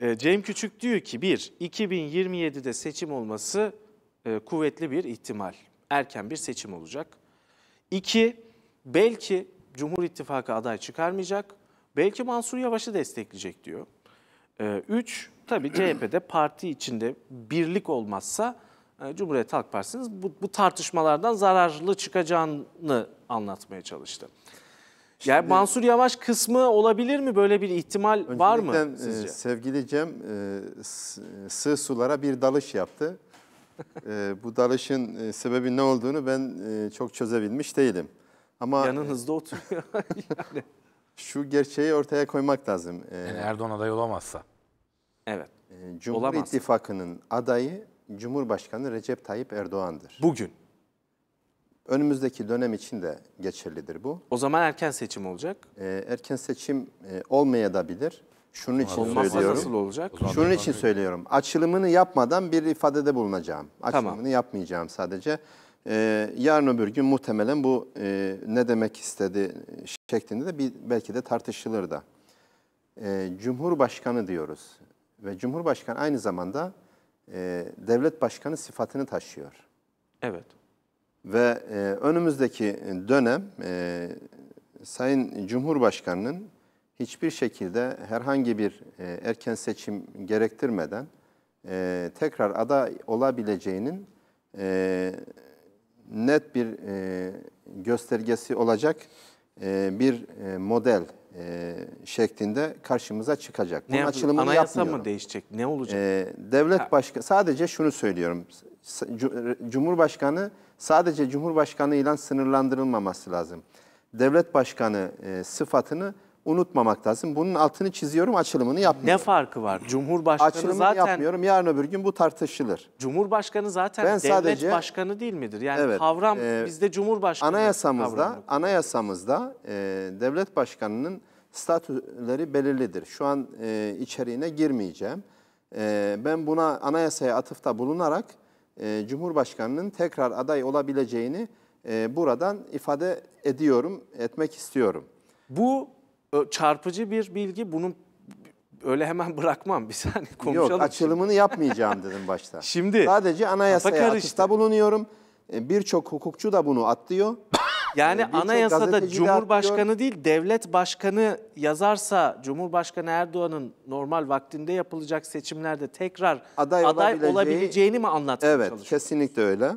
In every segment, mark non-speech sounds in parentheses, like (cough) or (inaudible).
Ee, Cem Küçük diyor ki bir, 2027'de seçim olması e, kuvvetli bir ihtimal. Erken bir seçim olacak. İki, belki Cumhur İttifakı aday çıkarmayacak. Belki Mansur Yavaş'ı destekleyecek diyor. Ee, üç, tabii CHP'de parti içinde birlik olmazsa e, Cumhuriyet Halk Partisi'nin bu, bu tartışmalardan zararlı çıkacağını anlatmaya çalıştı. Şimdi, yani Mansur Yavaş kısmı olabilir mi? Böyle bir ihtimal var mı e, sizce? E, sevgili Cem e, sığ sulara bir dalış yaptı. e, bu dalışın e, sebebi ne olduğunu ben e, çok çözebilmiş değilim. Ama e, Yanınızda oturuyor (laughs) yani. Şu gerçeği ortaya koymak lazım. Ee, yani Erdoğan aday olamazsa. Evet. E, Cumhur olamaz. İttifakı'nın adayı Cumhurbaşkanı Recep Tayyip Erdoğan'dır. Bugün. Önümüzdeki dönem için de geçerlidir bu. O zaman erken seçim olacak. Ee, erken seçim e, olmaya da bilir. Şunun için Olmazsa söylüyorum. nasıl olacak? Şunun için söylüyorum. Açılımını yapmadan bir ifadede bulunacağım. Açılımını Tamam. yapmayacağım sadece. Ee, yarın öbür gün muhtemelen bu e, ne demek istedi e, şeklinde de bir, belki de tartışılır da. Ee, Cumhurbaşkanı diyoruz. Ve Cumhurbaşkanı aynı zamanda e, devlet başkanı sıfatını taşıyor. Evet. Ve e, önümüzdeki dönem e, Sayın Cumhurbaşkanı'nın hiçbir şekilde herhangi bir e, erken seçim gerektirmeden e, tekrar aday olabileceğinin e, net bir e, göstergesi olacak e, bir e, model e, şeklinde karşımıza çıkacak. Ne Bunun yapacağız? açılımını Anayasa yapmıyorum. mı değişecek? Ne olacak? E, devlet başkanı sadece şunu söylüyorum. E, Cumhurbaşkanı sadece Cumhurbaşkanı ile sınırlandırılmaması lazım. Devlet Başkanı e, sıfatını unutmamak lazım. Bunun altını çiziyorum, açılımını yapmıyorum. Ne farkı var? Cumhurbaşkanı açılımını zaten... yapmıyorum, yarın öbür gün bu tartışılır. Cumhurbaşkanı zaten ben devlet sadece, başkanı değil midir? Yani evet, kavram e, bizde Cumhurbaşkanı Anayasamızda, kavramı. anayasamızda e, devlet başkanının statüleri belirlidir. Şu an e, içeriğine girmeyeceğim. E, ben buna anayasaya atıfta bulunarak e, Cumhurbaşkanı'nın tekrar aday olabileceğini e, buradan ifade ediyorum, etmek istiyorum. Bu e, çarpıcı bir bilgi. Bunun öyle hemen (laughs) bırakmam. Bir saniye konuşalım. Yok açılımını şimdi. yapmayacağım dedim başta. (laughs) şimdi Sadece anayasaya atıfta işte. bulunuyorum. Birçok hukukçu da bunu atlıyor. Yani ee, anayasada Cumhurbaşkanı diyor. değil devlet başkanı yazarsa Cumhurbaşkanı Erdoğan'ın normal vaktinde yapılacak seçimlerde tekrar aday, aday olabileceğini mi anlatmaya Evet kesinlikle öyle.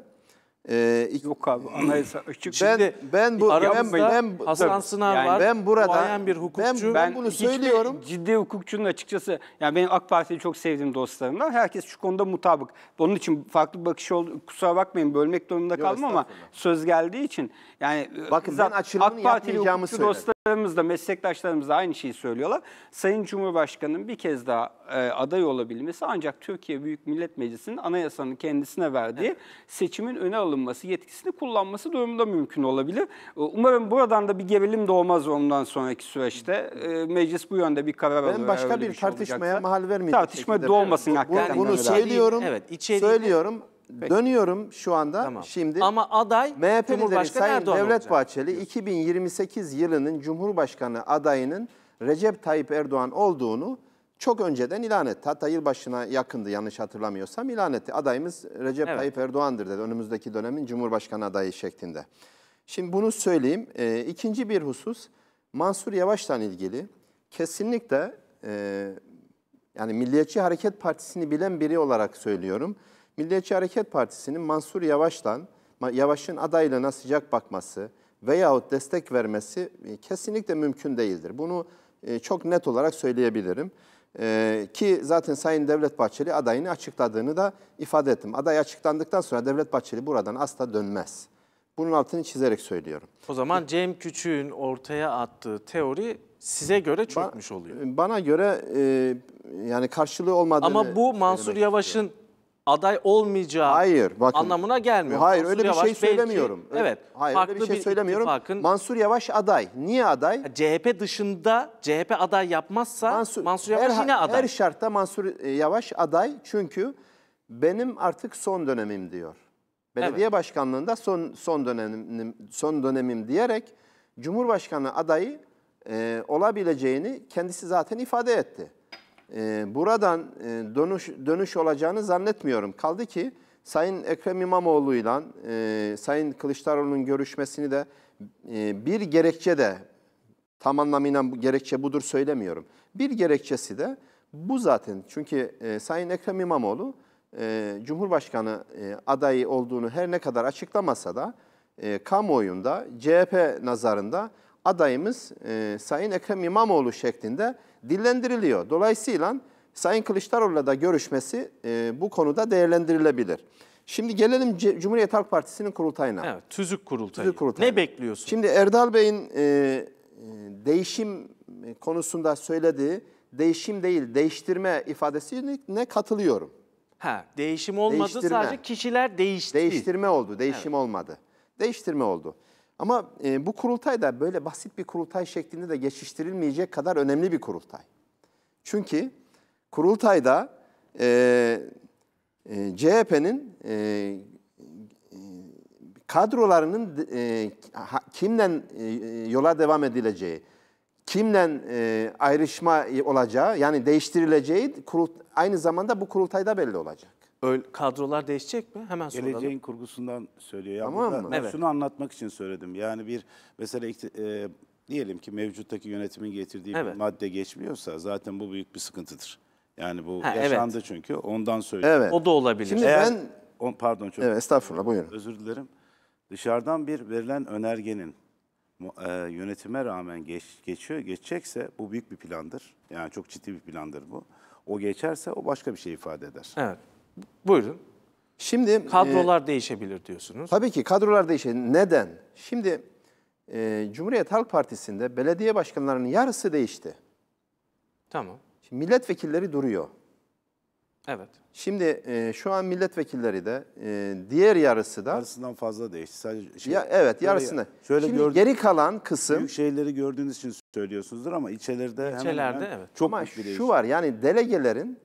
Ee, Yok abi anayasa açık. Ben Şimdi ben bu ben, ben Hasan Sınar yani var. Ben burada bir hukukçu. Ben, ben bunu söylüyorum. Ciddi hukukçunun açıkçası yani benim AK Parti'yi çok sevdiğim dostlarımdan herkes şu konuda mutabık. Onun için farklı bakış oldu. Kusura bakmayın bölmek durumunda kaldım ama söz geldiği için yani Bakın ben açılımını AK Partili hukukçu söyledim. Arkadaşlarımız da meslektaşlarımız da aynı şeyi söylüyorlar. Sayın Cumhurbaşkanı'nın bir kez daha e, aday olabilmesi ancak Türkiye Büyük Millet Meclisi'nin anayasanın kendisine verdiği evet. seçimin öne alınması yetkisini kullanması durumunda mümkün olabilir. E, umarım buradan da bir gerilim doğmaz ondan sonraki süreçte. E, meclis bu yönde bir karar alır. Ben başka bir, bir şey tartışmaya olacaksa. mahal vermeyeceğim. Tartışma doğmasın bu, Bunu söylüyorum. Evet, söylüyorum. Peki. Dönüyorum şu anda. Tamam. Şimdi ama aday MHP Cumhurbaşkanı Sayın Erdoğan Devlet olacak. Bahçeli 2028 yılının Cumhurbaşkanı adayının Recep Tayyip Erdoğan olduğunu çok önceden ilan etti. Hatta yılbaşına yakındı yanlış hatırlamıyorsam ilan etti. Adayımız Recep evet. Tayyip Erdoğan'dır dedi önümüzdeki dönemin Cumhurbaşkanı adayı şeklinde. Şimdi bunu söyleyeyim. E, ikinci bir husus Mansur Yavaş'tan ilgili. Kesinlikle e, yani Milliyetçi Hareket Partisi'ni bilen biri olarak söylüyorum. Milliyetçi Hareket Partisi'nin Mansur Yavaş'tan Yavaş'ın adaylığına sıcak bakması veyahut destek vermesi e, kesinlikle mümkün değildir. Bunu e, çok net olarak söyleyebilirim. E, ki zaten Sayın Devlet Bahçeli adayını açıkladığını da ifade ettim. Aday açıklandıktan sonra Devlet Bahçeli buradan asla dönmez. Bunun altını çizerek söylüyorum. O zaman Cem Küçük'ün ortaya attığı teori size göre çökmüş oluyor. Bana göre yani karşılığı olmadığını... Ama bu Mansur Yavaş'ın aday olmayacağı hayır, bakın, anlamına gelmiyor. Hayır Mansur öyle Yavaş bir şey söylemiyorum. evet. Hayır farklı öyle bir şey bir söylemiyorum. Ittifakın, Mansur Yavaş aday. Niye aday? CHP dışında CHP aday yapmazsa Mansur, Mansur Yavaş her, yine aday. Her şartta Mansur e, Yavaş aday çünkü benim artık son dönemim diyor. Belediye evet. başkanlığında son son dönemim son dönemim diyerek Cumhurbaşkanı adayı e, olabileceğini kendisi zaten ifade etti. Ee, buradan e, dönüş, dönüş olacağını zannetmiyorum. Kaldı ki Sayın Ekrem İmamoğlu ile Sayın Kılıçdaroğlu'nun görüşmesini de e, bir gerekçe de tam anlamıyla bu gerekçe budur söylemiyorum. Bir gerekçesi de bu zaten. Çünkü e, Sayın Ekrem İmamoğlu e, Cumhurbaşkanı e, adayı olduğunu her ne kadar açıklamasa da e, kamuoyunda CHP nazarında adayımız e, Sayın Ekrem İmamoğlu şeklinde dillendiriliyor. Dolayısıyla Sayın Kılıçdaroğlu'la da görüşmesi e, bu konuda değerlendirilebilir. Şimdi gelelim Cumhuriyet Halk Partisi'nin kurultayına. Evet, tüzük kurultayı. Tüzük kurultayı. Ne bekliyorsun? Şimdi Erdal Bey'in e, e, değişim konusunda söylediği değişim değil değiştirme ifadesine katılıyorum. Ha, değişim olmadı değiştirme. sadece kişiler değişti. Değiştirme oldu, değişim evet. olmadı. Değiştirme oldu. Ama e, bu kurultay da böyle basit bir kurultay şeklinde de geçiştirilmeyecek kadar önemli bir kurultay. Çünkü kurultayda e, e, CHP'nin e, e, kadrolarının e, kimden e, yola devam edileceği, kimden e, ayrışma olacağı yani değiştirileceği kurult, aynı zamanda bu kurultayda belli olacak. Öyle, kadrolar değişecek mi? Hemen soralım. Geleceğin kurgusundan söylüyor. Ya tamam burada, mı? Evet. Şunu anlatmak için söyledim. Yani bir mesela e, diyelim ki mevcuttaki yönetimin getirdiği evet. bir madde geçmiyorsa zaten bu büyük bir sıkıntıdır. Yani bu ha, yaşandı evet. çünkü ondan söylüyorum. Evet. O da olabilir. Şimdi Eğer, ben... On, pardon çok. Evet estağfurullah buyurun. Özür dilerim. Dışarıdan bir verilen önergenin e, yönetime rağmen geç, geçiyor, geçecekse bu büyük bir plandır. Yani çok ciddi bir plandır bu. O geçerse o başka bir şey ifade eder. Evet. Buyurun. Şimdi kadrolar e, değişebilir diyorsunuz. Tabii ki kadrolar değişebilir. Neden? Şimdi e, Cumhuriyet Halk Partisi'nde belediye başkanlarının yarısı değişti. Tamam. Şimdi milletvekilleri duruyor. Evet. Şimdi e, şu an milletvekilleri de e, diğer yarısı da yarısından fazla değişti. Sadece şey, ya, evet yarısını. Şöyle Şimdi gördüm, geri kalan kısım büyük şehirleri gördüğünüz için söylüyorsunuzdur ama ilçelerde, ilçelerde hemen, hemen evet. çok ama şu değişti. var yani delegelerin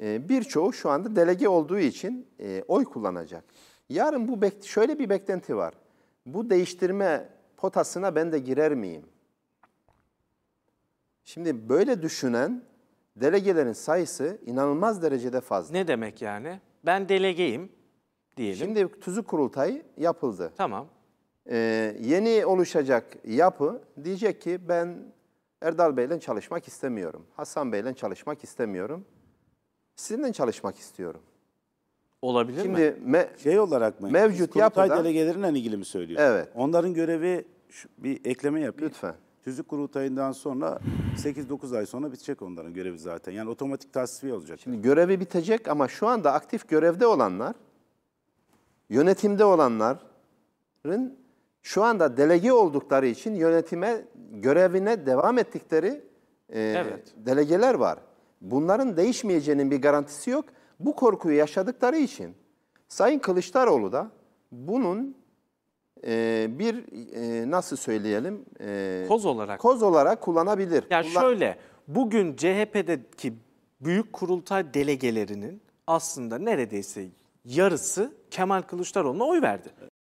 ee, birçoğu şu anda delege olduğu için e, oy kullanacak. Yarın bu şöyle bir beklenti var. Bu değiştirme potasına ben de girer miyim? Şimdi böyle düşünen delegelerin sayısı inanılmaz derecede fazla. Ne demek yani? Ben delegeyim diyelim. Şimdi tuzu kurultayı yapıldı. Tamam. Ee, yeni oluşacak yapı diyecek ki ben Erdal Bey'le çalışmak istemiyorum. Hasan Bey'le çalışmak istemiyorum sizinle çalışmak istiyorum. Olabilir Şimdi mi? Şimdi şey olarak mı? Mevcut yapıda... Kurultay ilgili mi söylüyorsun? Evet. Onların görevi şu, bir ekleme yapayım. Lütfen. Tüzük kurultayından sonra 8-9 ay sonra bitecek onların görevi zaten. Yani otomatik tasfiye olacak. Şimdi görevi bitecek ama şu anda aktif görevde olanlar, yönetimde olanların şu anda delege oldukları için yönetime görevine devam ettikleri e, evet. delegeler var bunların değişmeyeceğinin bir garantisi yok. Bu korkuyu yaşadıkları için Sayın Kılıçdaroğlu da bunun e, bir e, nasıl söyleyelim e, koz olarak koz olarak kullanabilir. Ya yani şöyle bugün CHP'deki büyük kurultay delegelerinin aslında neredeyse yarısı Kemal Kılıçdaroğlu'na oy verdi.